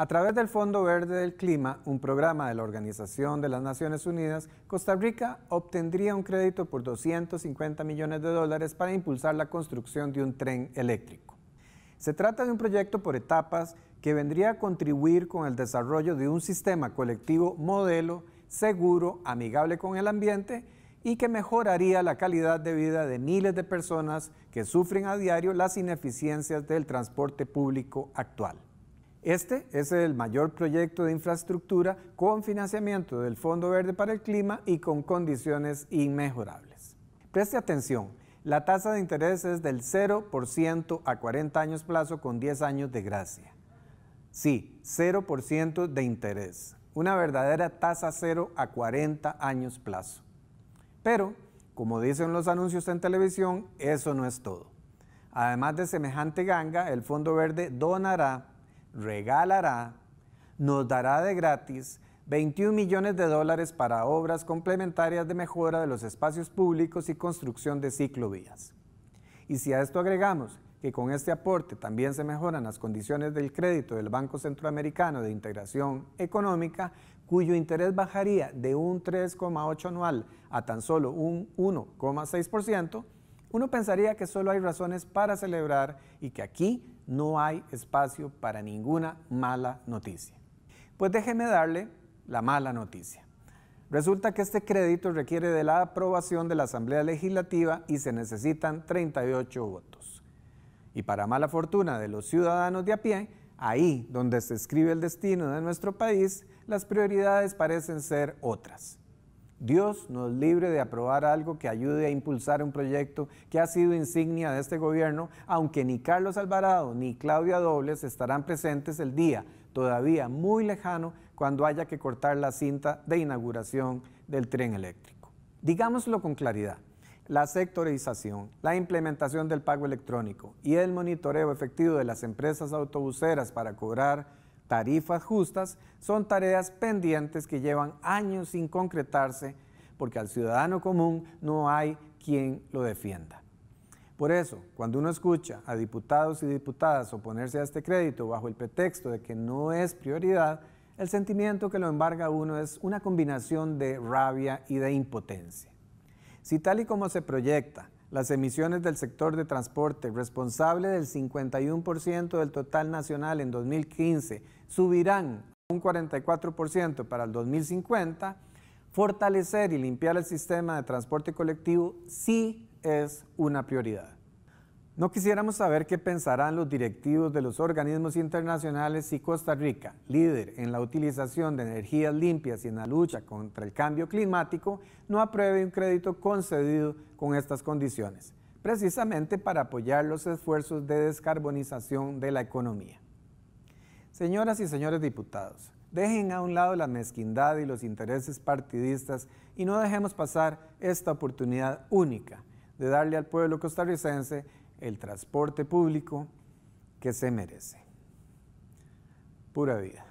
A través del Fondo Verde del Clima, un programa de la Organización de las Naciones Unidas, Costa Rica obtendría un crédito por 250 millones de dólares para impulsar la construcción de un tren eléctrico. Se trata de un proyecto por etapas que vendría a contribuir con el desarrollo de un sistema colectivo modelo, seguro, amigable con el ambiente y que mejoraría la calidad de vida de miles de personas que sufren a diario las ineficiencias del transporte público actual. Este es el mayor proyecto de infraestructura con financiamiento del Fondo Verde para el Clima y con condiciones inmejorables. Preste atención, la tasa de interés es del 0% a 40 años plazo con 10 años de gracia. Sí, 0% de interés. Una verdadera tasa 0 a 40 años plazo. Pero, como dicen los anuncios en televisión, eso no es todo. Además de semejante ganga, el Fondo Verde donará regalará, nos dará de gratis 21 millones de dólares para obras complementarias de mejora de los espacios públicos y construcción de ciclovías. Y si a esto agregamos que con este aporte también se mejoran las condiciones del crédito del Banco Centroamericano de Integración Económica, cuyo interés bajaría de un 3,8 anual a tan solo un 1,6%, uno pensaría que solo hay razones para celebrar y que aquí no hay espacio para ninguna mala noticia. Pues déjeme darle la mala noticia. Resulta que este crédito requiere de la aprobación de la Asamblea Legislativa y se necesitan 38 votos. Y para mala fortuna de los ciudadanos de a pie, ahí donde se escribe el destino de nuestro país, las prioridades parecen ser otras. Dios nos libre de aprobar algo que ayude a impulsar un proyecto que ha sido insignia de este gobierno, aunque ni Carlos Alvarado ni Claudia Dobles estarán presentes el día, todavía muy lejano, cuando haya que cortar la cinta de inauguración del tren eléctrico. Digámoslo con claridad, la sectorización, la implementación del pago electrónico y el monitoreo efectivo de las empresas autobuseras para cobrar tarifas justas son tareas pendientes que llevan años sin concretarse porque al ciudadano común no hay quien lo defienda. Por eso, cuando uno escucha a diputados y diputadas oponerse a este crédito bajo el pretexto de que no es prioridad, el sentimiento que lo embarga a uno es una combinación de rabia y de impotencia. Si tal y como se proyecta, las emisiones del sector de transporte, responsable del 51% del total nacional en 2015, subirán un 44% para el 2050, fortalecer y limpiar el sistema de transporte colectivo sí es una prioridad. No quisiéramos saber qué pensarán los directivos de los organismos internacionales si Costa Rica, líder en la utilización de energías limpias y en la lucha contra el cambio climático, no apruebe un crédito concedido con estas condiciones, precisamente para apoyar los esfuerzos de descarbonización de la economía. Señoras y señores diputados, dejen a un lado la mezquindad y los intereses partidistas y no dejemos pasar esta oportunidad única de darle al pueblo costarricense el transporte público que se merece. Pura vida.